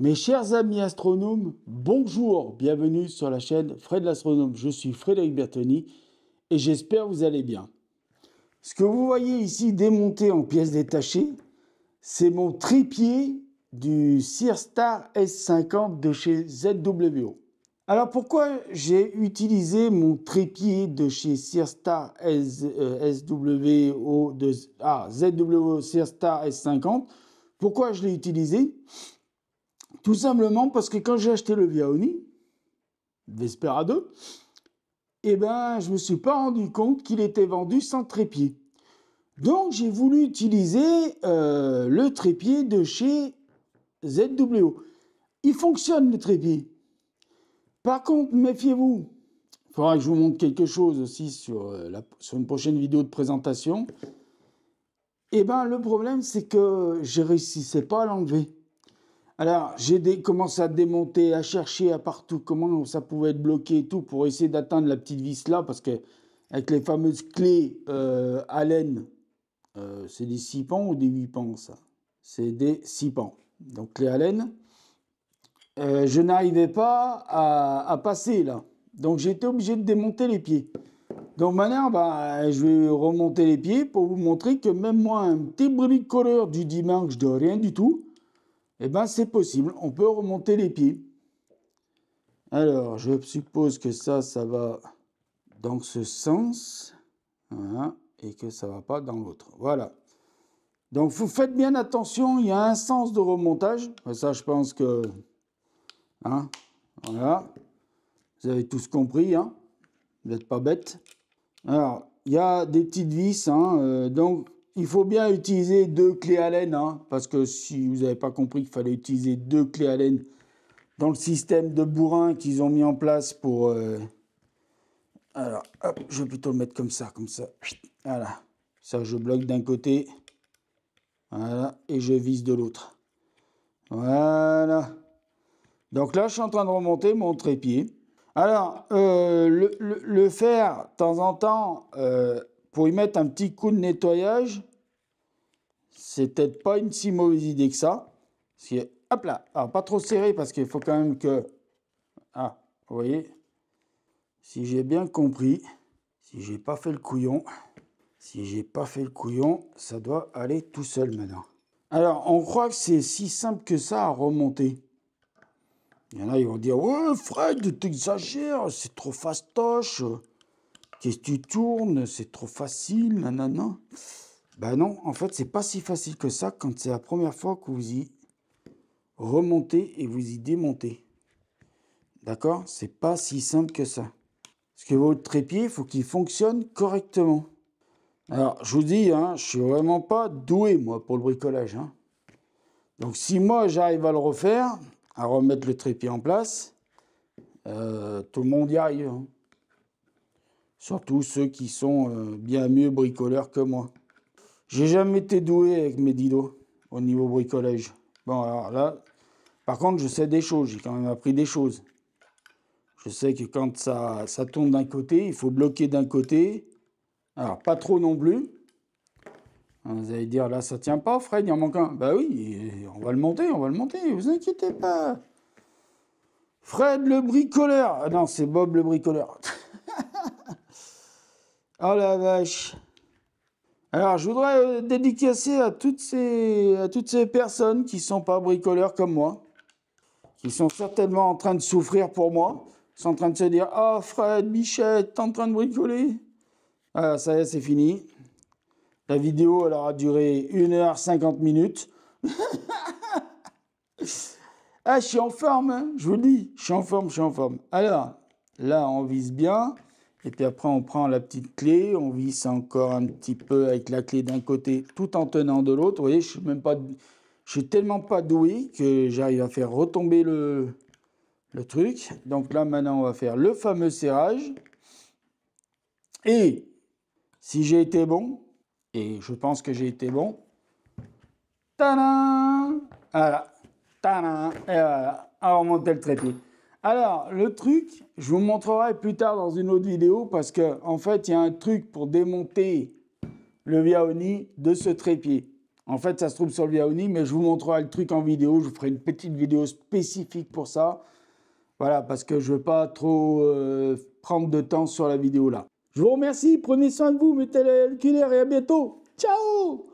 Mes chers amis astronomes, bonjour, bienvenue sur la chaîne Fred l'astronome. Je suis Frédéric Bertoni et j'espère vous allez bien. Ce que vous voyez ici démonté en pièces détachées, c'est mon trépied du Star S50 de chez ZWO. Alors pourquoi j'ai utilisé mon trépied de chez Searstar SWO ZWO S50 Pourquoi je l'ai utilisé tout simplement parce que quand j'ai acheté le Viaoni, Vespera 2, eh ben, je ne me suis pas rendu compte qu'il était vendu sans trépied. Donc j'ai voulu utiliser euh, le trépied de chez ZWO. Il fonctionne le trépied. Par contre, méfiez-vous. Il faudra que je vous montre quelque chose aussi sur, euh, sur une prochaine vidéo de présentation. Eh ben, le problème, c'est que je ne réussissais pas à l'enlever. Alors, j'ai commencé à démonter, à chercher à partout comment ça pouvait être bloqué et tout pour essayer d'atteindre la petite vis là, parce que avec les fameuses clés euh, Allen, euh, c'est des 6 pans ou des 8 pans ça C'est des 6 pans. Donc clés Allen. Euh, je n'arrivais pas à, passer là. Donc j'étais obligé de démonter les pieds. Donc maintenant, bah, je vais remonter les pieds pour vous montrer que même moi, un petit bricoleur du dimanche de rien du tout, eh bien, c'est possible. On peut remonter les pieds. Alors, je suppose que ça, ça va dans ce sens. Hein, et que ça va pas dans l'autre. Voilà. Donc, vous faites bien attention. Il y a un sens de remontage. Ben, ça, je pense que... Hein, voilà. Vous avez tous compris. Hein. vous n'êtes pas bêtes. Alors, il y a des petites vis. Euh, donc, il faut bien utiliser deux clés Allen, hein, parce que si vous n'avez pas compris qu'il fallait utiliser deux clés Allen dans le système de bourrin qu'ils ont mis en place pour... Euh, alors, je vais plutôt le mettre comme ça, comme ça. Voilà. Ça, je bloque d'un côté. Voilà. Et je vise de l'autre. Voilà. Donc là, je suis en train de remonter mon trépied. Alors, euh, le, fer, de temps en temps, euh, pour y mettre un petit coup de nettoyage, c'est peut-être pas une si mauvaise idée que ça. Parce hop là, alors pas trop serré parce qu'il faut quand même que... Ah, vous voyez, si j'ai bien compris, si j'ai pas fait le couillon, si j'ai pas fait le couillon, ça doit aller tout seul maintenant. Alors, on croit que c'est si simple que ça à remonter. Il y en a, ils vont dire « Ouais, Fred, t'exagères, c'est trop fastoche !» Qu'est-ce que tu tournes C'est trop facile, nanana. Ben non, en fait, c'est pas si facile que ça quand c'est la première fois que vous y remontez et vous y démontez. D'accord C'est pas si simple que ça. Parce que votre trépied, faut qu'il fonctionne correctement. Alors, je vous dis, hein, je suis vraiment pas doué, moi, pour le bricolage. Hein. Donc, si moi, j'arrive à le refaire, à remettre le trépied en place, euh, tout le monde y arrive. Hein. Surtout ceux qui sont euh, bien mieux bricoleurs que moi. J'ai jamais été doué avec mes didos au niveau bricolage. Bon, alors là, par contre, je sais des choses. J'ai quand même appris des choses. Je sais que quand ça, ça tourne d'un côté, il faut bloquer d'un côté. Alors, pas trop non plus. Hein, vous allez dire, là, ça tient pas, Fred, il en manque un. Bah ben oui, on va le monter, on va le monter, vous inquiétez pas. Fred le bricoleur. Ah non, c'est Bob le bricoleur. Oh la vache. Alors, je voudrais euh, dédicacer à toutes ces, à toutes ces personnes qui ne sont pas bricoleurs comme moi, qui sont certainement en train de souffrir pour moi, sont en train de se dire oh, Fred, Bichette, t'es en train de bricoler. Ah, ça y est, c'est fini. La vidéo, elle aura duré 1h50 minutes. ah, je suis en forme, hein, je vous le dis, je suis en forme, je suis en forme. Alors, là, on vise bien. Et puis après, on prend la petite clé, on visse encore un petit peu avec la clé d'un côté, tout en tenant de l'autre. Vous voyez, je suis même pas, je suis tellement pas doué que j'arrive à faire retomber le, le truc. Donc là, maintenant, on va faire le fameux serrage. Et si j'ai été bon, et je pense que j'ai été bon, tada voilà, tada et voilà, on monte le trépied. Alors, le truc, je vous montrerai plus tard dans une autre vidéo parce qu'en en fait, il y a un truc pour démonter le Viaoni de ce trépied. En fait, ça se trouve sur le Viaoni, mais je vous montrerai le truc en vidéo. Je vous ferai une petite vidéo spécifique pour ça. Voilà, parce que je ne veux pas trop euh, prendre de temps sur la vidéo là. Je vous remercie, prenez soin de vous, mettez le culaire et à bientôt. Ciao